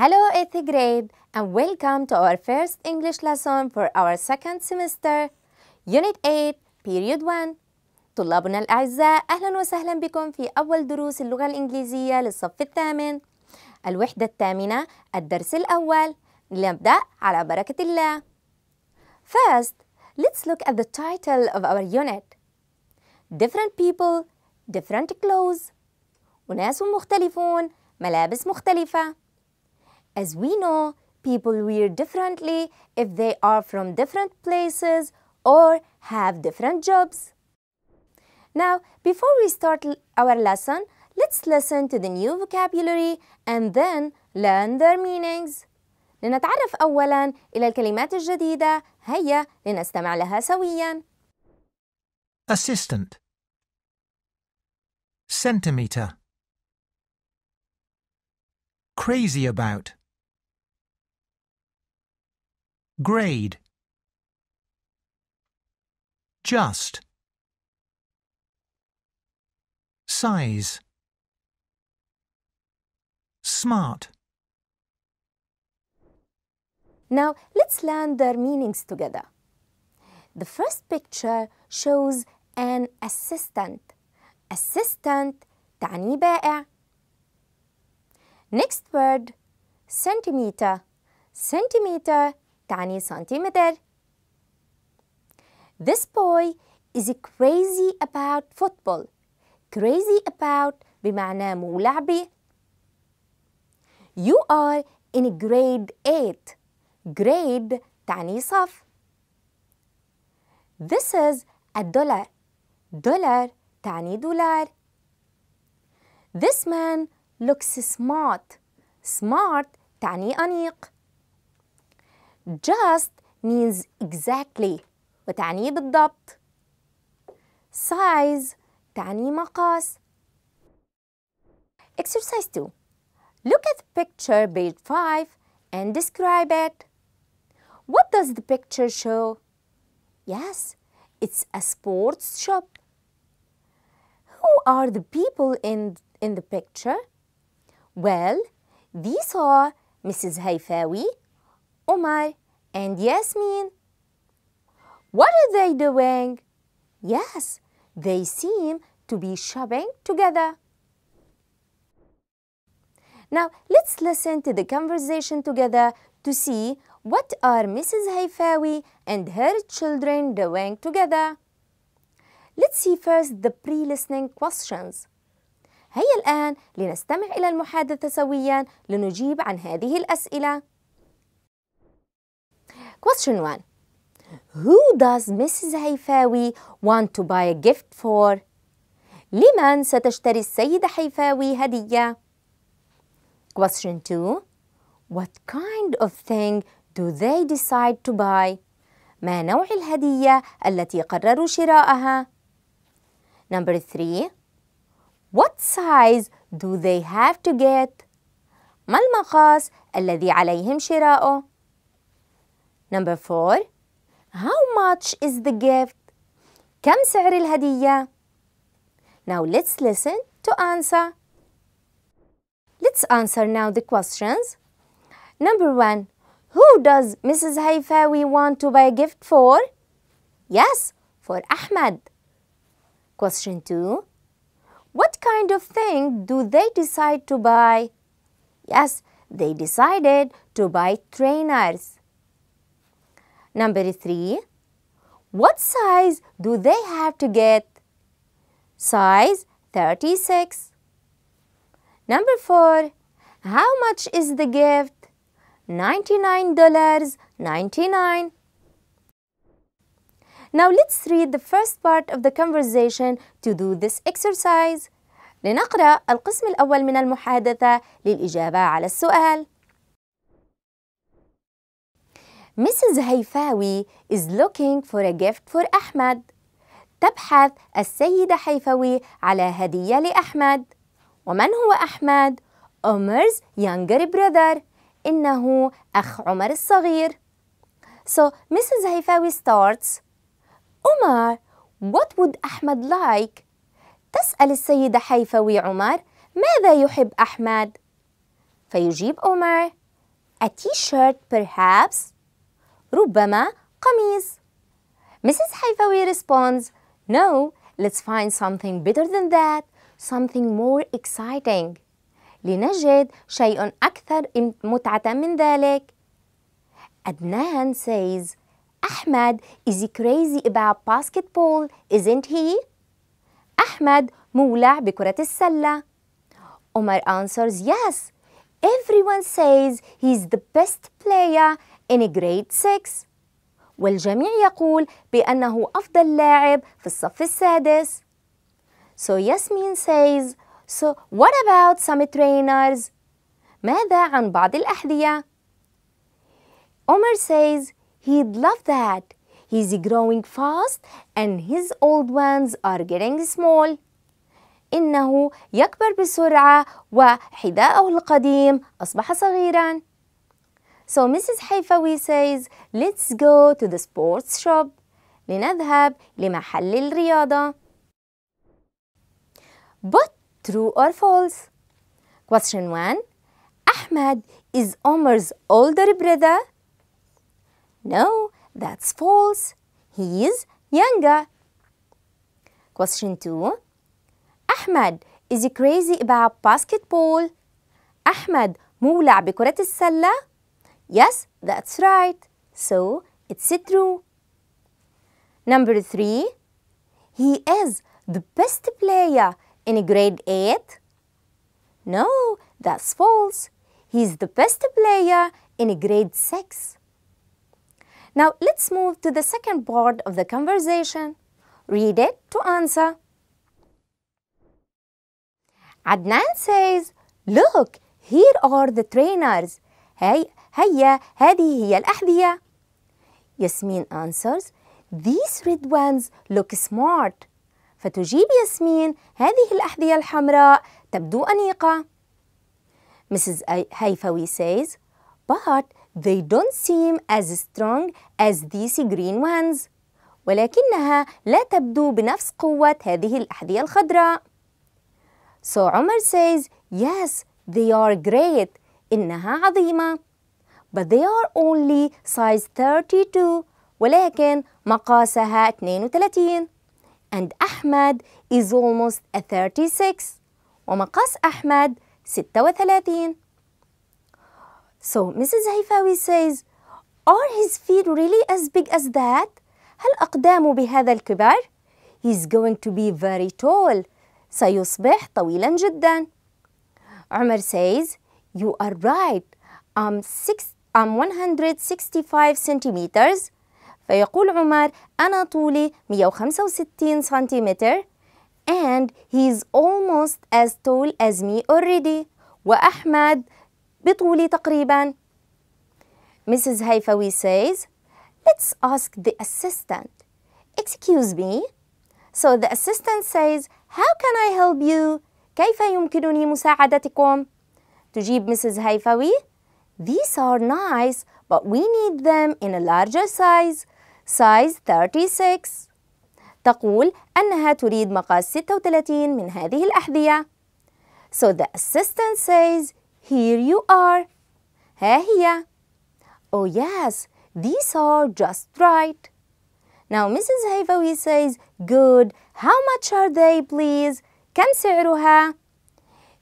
Hello eighth grade and welcome to our first English lesson for our second semester Unit 8 Period 1 طلابنا الأعزاء أهلا وسهلا بكم في أول دروس اللغة الإنجليزية للصف الثامن الوحدة الثامنة الدرس الأول لنبدأ على بركة الله First, let's look at the title of our unit Different people, different clothes وناس مختلفون ملابس مختلفة As we know, people wear differently if they are from different places or have different jobs. Now, before we start our lesson, let's listen to the new vocabulary and then learn their meanings. لنتعرف أولاً إلى الكلمات الجديدة هيا لنستمع لها سوياً. Assistant Centimeter Crazy about grade just size smart Now let's learn their meanings together. The first picture shows an assistant assistant تعني بائع Next word centimeter centimeter تعني centimeter. This boy is crazy about football. Crazy about بمعنى مولع You are in grade 8. Grade تعني صف. This is a dollar. Dollar تعني دولار. This man looks smart. Smart تعني أنيق just means exactly وتعني بالضبط size تعني مقاس Exercise 2 Look at picture page 5 and describe it. What does the picture show? Yes, it's a sports shop. Who are the people in, in the picture? Well, these are Mrs. Haifawi, Omar, and Yasmin. What are they doing? Yes, they seem to be shopping together. Now, let's listen to the conversation together to see what are Mrs. Haifawi and her children doing together. Let's see first the pre-listening questions. هيا الآن لنستمع إلى المحادثة سويا لنجيب عن هذه الأسئلة. Question 1. Who does Mrs. هيفاوي want to buy a gift for? لمن ستشتري السيدة حيفاوي هدية؟ Question 2. What kind of thing do they decide to buy? ما نوع الهدية التي قرروا شراءها؟ Number 3. What size do they have to get؟ ما المقاس الذي عليهم شراؤه؟ Number four, how much is the gift? كم سعر الهدية? Now let's listen to answer. Let's answer now the questions. Number one, who does Mrs. Haifawi want to buy a gift for? Yes, for Ahmed. Question 2. What kind of thing do they decide to buy? Yes, they decided to buy trainers. Number 3. What size do they have to get? Size 36. Number 4. How much is the gift? $99.99. Now let's read the first part of the conversation to do this exercise. لنقرأ القسم الأول من المحادثة للإجابة على السؤال. Mrs. هيفاوي is looking for a gift for أحمد. تبحث السيدة حيفوي على هدية لأحمد. ومن هو أحمد؟ عمر's younger brother. إنه أخ عمر الصغير. So Mrs. هيفاوي starts عمر what would أحمد like؟ تسأل السيدة حيفوي عمر ماذا يحب أحمد؟ فيجيب عمر a t-shirt perhaps ربما قميص Mrs. Haifawi responds, No, let's find something better than that, something more exciting. لنجد شيء أكثر متعة من ذلك. Adnan says, Ahmad is he crazy about basketball, isn't he? Ahmed مولع بكرة السلة. Omar answers, Yes. Everyone says he's the best player in grade 6 والجميع يقول بأنه أفضل لاعب في الصف السادس So Yasmin says So what about some trainers? ماذا عن بعض الأحذية؟ Omar says he'd love that He's growing fast and his old ones are getting small إنه يكبر بسرعة وحذاءه القديم أصبح صغيراً So Mrs. Haifawi says, let's go to the sports shop. لنذهب لمحل الرياضة. But true or false? Question 1. Ahmad is Omar's older brother? No, that's false. He is younger. Question 2. Ahmad is he crazy about basketball? Ahmed مولع بكرة السلة؟ Yes, that's right. So, it's true. Number 3. He is the best player in grade 8. No, that's false. He's the best player in grade 6. Now, let's move to the second part of the conversation. Read it to answer. Adnan says, Look, here are the trainers. Hey, هيا هذه هي الأحذية ياسمين answers These red ones look smart فتجيب ياسمين هذه الأحذية الحمراء تبدو أنيقة Mrs. هيفوي says But they don't seem as strong as these green ones ولكنها لا تبدو بنفس قوة هذه الأحذية الخضراء So عمر says Yes they are great إنها عظيمة but they are only size 32 ولكن مقاسها 32 and أحمد is almost a 36 ومقاس أحمد 36 So Mrs. Haifawi says Are his feet really as big as that? هل أقدامه بهذا الكبر؟ He's going to be very tall سيصبح طويلا جدا عمر says You are right I'm 6 I'm 165 centimeters فيقول عمر أنا طولي 165 سنتيمتر and he's almost as tall as me already وأحمد بطولي تقريبا Mrs. Haifawi says Let's ask the assistant Excuse me So the assistant says How can I help you? كيف يمكنني مساعدتكم؟ تجيب Mrs. هيفاوي these are nice, but we need them in a larger size, size 36. تقول أنها تريد مقاس 36 من هذه الأحذية. So the assistant says, here you are. ها هي. Oh yes, these are just right. Now Mrs. Hayfawi says, good, how much are they please? كم سعرها?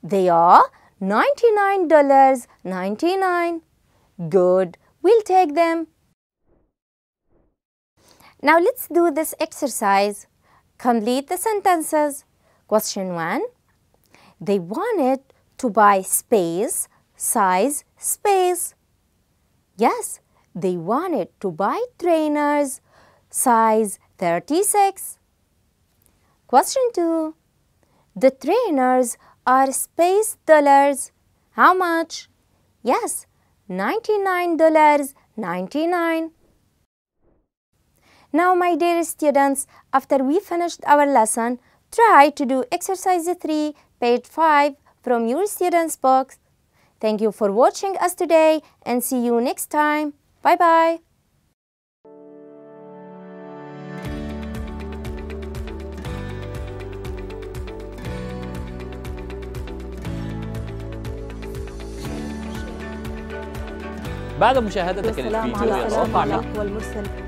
They are $99.99. Good, we'll take them. Now let's do this exercise. Complete the sentences. Question 1. They wanted to buy space, size, space. Yes, they wanted to buy trainers, size 36. Question 2. The trainers are space dollars. How much? Yes, $99.99. Now, my dear students, after we finished our lesson, try to do exercise 3, page 5 from your students' book. Thank you for watching us today and see you next time. Bye-bye. بعد مشاهدتك للفيديو يتوقع منك والمرسل